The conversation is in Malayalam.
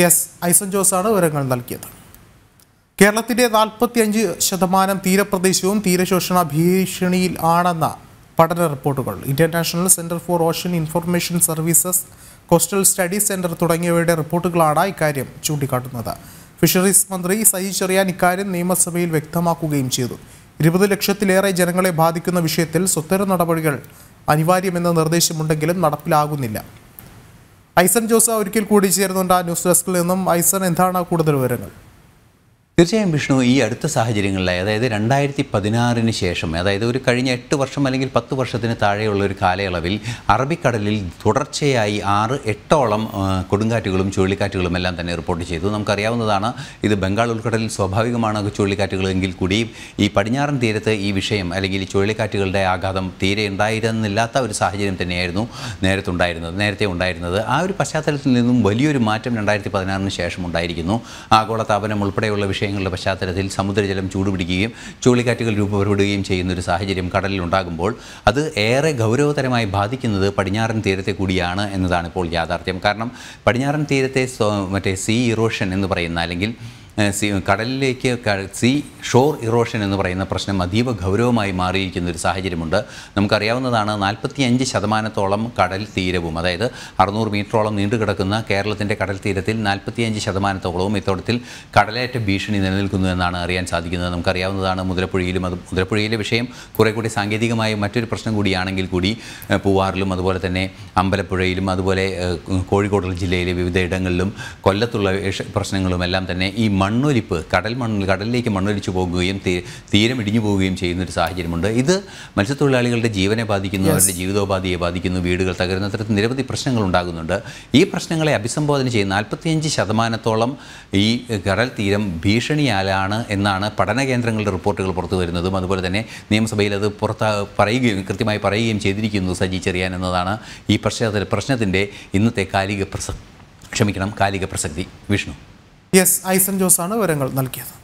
എസ് ഐസൻ ജോസാണ് വിവരങ്ങൾ നൽകിയത് കേരളത്തിൻ്റെ അഞ്ച് ശതമാനം തീരപ്രദേശവും തീരശോഷണ ഭീഷണിയിൽ ആണെന്ന പഠന റിപ്പോർട്ടുകൾ Indian National Centre for Ocean Information Services Coastal Studies Centre തുടങ്ങിയവയുടെ റിപ്പോർട്ടുകളാണ് ഇക്കാര്യം ചൂണ്ടിക്കാട്ടുന്നത് ഫിഷറീസ് മന്ത്രി സജി ചെറിയാൻ ഇക്കാര്യം നിയമസഭയിൽ വ്യക്തമാക്കുകയും ചെയ്തു ഇരുപത് ലക്ഷത്തിലേറെ ജനങ്ങളെ ബാധിക്കുന്ന വിഷയത്തിൽ സ്വത്തര നടപടികൾ അനിവാര്യമെന്ന നിർദ്ദേശമുണ്ടെങ്കിലും നടപ്പിലാകുന്നില്ല ഐസൻ ജോസ ഒരിക്കൽ കൂടി ചേരുന്നുണ്ട് ആ ന്യൂസ് ഡെസ്കിൽ നിന്നും ഐസൻ എന്താണ് കൂടുതൽ വിവരങ്ങൾ തീർച്ചയായും വിഷ്ണു ഈ അടുത്ത സാഹചര്യങ്ങളിലായി അതായത് രണ്ടായിരത്തി പതിനാറിന് ശേഷം അതായത് ഒരു കഴിഞ്ഞ എട്ട് വർഷം അല്ലെങ്കിൽ പത്ത് വർഷത്തിന് താഴെയുള്ള ഒരു കാലയളവിൽ അറബിക്കടലിൽ തുടർച്ചയായി ആറ് എട്ടോളം കൊടുങ്കാറ്റുകളും ചുഴലിക്കാറ്റുകളും എല്ലാം തന്നെ റിപ്പോർട്ട് ചെയ്തു നമുക്കറിയാവുന്നതാണ് ഇത് ബംഗാൾ ഉൾക്കടലിൽ സ്വാഭാവികമാണ് ചുഴലിക്കാറ്റുകളെങ്കിൽ കൂടി ഈ പടിഞ്ഞാറൻ തീരത്ത് ഈ വിഷയം അല്ലെങ്കിൽ ചുഴലിക്കാറ്റുകളുടെ ആഘാതം തീരെ ഉണ്ടായിരുന്നില്ലാത്ത ഒരു സാഹചര്യം തന്നെയായിരുന്നു ഉണ്ടായിരുന്നത് നേരത്തെ ഉണ്ടായിരുന്നത് ആ ഒരു പശ്ചാത്തലത്തിൽ നിന്നും വലിയൊരു മാറ്റം രണ്ടായിരത്തി പതിനാറിന് ശേഷം ഉണ്ടായിരിക്കുന്നു ആഗോളതാപനം ഉൾപ്പെടെയുള്ള വിഷയം കാര്യങ്ങളുടെ പശ്ചാത്തലത്തിൽ സമുദ്രജലം ചൂടുപിടിക്കുകയും ചുഴലിക്കാറ്റുകൾ രൂപപ്പെടുകയും ചെയ്യുന്നൊരു സാഹചര്യം കടലിലുണ്ടാകുമ്പോൾ അത് ഏറെ ഗൗരവതരമായി ബാധിക്കുന്നത് പടിഞ്ഞാറൻ തീരത്തെ കൂടിയാണ് എന്നതാണ് ഇപ്പോൾ യാഥാർത്ഥ്യം കാരണം പടിഞ്ഞാറൻ തീരത്തെ മറ്റേ സീ ഇറോഷൻ എന്ന് പറയുന്ന അല്ലെങ്കിൽ കടലിലേക്ക് സീ ഷോർ ഇറോഷൻ എന്ന് പറയുന്ന പ്രശ്നം അതീവ ഗൗരവമായി മാറിയിരിക്കുന്ന ഒരു സാഹചര്യമുണ്ട് നമുക്കറിയാവുന്നതാണ് അഞ്ച് ശതമാനത്തോളം കടൽ തീരവും അതായത് അറുന്നൂറ് മീറ്ററോളം നീണ്ടുകിടക്കുന്ന കേരളത്തിൻ്റെ കടൽ തീരത്തിൽ അഞ്ച് ശതമാനത്തോളവും ഇത്തോടത്തിൽ കടലേറ്റ ഭീഷണി നിലനിൽക്കുന്നു എന്നാണ് അറിയാൻ സാധിക്കുന്നത് നമുക്കറിയാവുന്നതാണ് മുതലപ്പുഴയിലും അത് മുതലപ്പുഴയിലെ വിഷയം കുറേ കൂടി സാങ്കേതികമായ മറ്റൊരു പ്രശ്നം കൂടിയാണെങ്കിൽ കൂടി പൂവാറിലും അതുപോലെ തന്നെ അമ്പലപ്പുഴയിലും അതുപോലെ കോഴിക്കോട് ജില്ലയിലെ വിവിധ ഇടങ്ങളിലും കൊല്ലത്തുള്ള പ്രശ്നങ്ങളുമെല്ലാം തന്നെ ഈ മണ്ണൊലിപ്പ് കടൽ മണ്ണ് കടലിലേക്ക് മണ്ണൊലിച്ചു പോകുകയും തീരം ഇടിഞ്ഞു പോവുകയും ചെയ്യുന്ന ഒരു സാഹചര്യമുണ്ട് ഇത് മത്സ്യത്തൊഴിലാളികളുടെ ജീവനെ ബാധിക്കുന്നു അവരുടെ ജീവിതോപാധിയെ ബാധിക്കുന്നു വീടുകൾ തകരുന്ന തരത്തിൽ നിരവധി പ്രശ്നങ്ങൾ ഉണ്ടാകുന്നുണ്ട് ഈ പ്രശ്നങ്ങളെ അഭിസംബോധന ചെയ്യുന്ന നാൽപ്പത്തിയഞ്ച് ശതമാനത്തോളം ഈ കടൽ തീരം ഭീഷണിയാലാണ് എന്നാണ് പഠന കേന്ദ്രങ്ങളുടെ റിപ്പോർട്ടുകൾ പുറത്തു വരുന്നതും അതുപോലെ തന്നെ നിയമസഭയിൽ അത് പുറത്ത് പറയുകയും കൃത്യമായി പറയുകയും ചെയ്തിരിക്കുന്നു സജി ചെറിയാൻ എന്നതാണ് ഈ പ്രശ്നത്തിൽ പ്രശ്നത്തിൻ്റെ ഇന്നത്തെ കാലിക പ്രസ ക്ഷമിക്കണം കാലിക പ്രസക്തി വിഷ്ണു എസ് ഐസൻ ജോസാണ് വിവരങ്ങൾ നൽകിയത്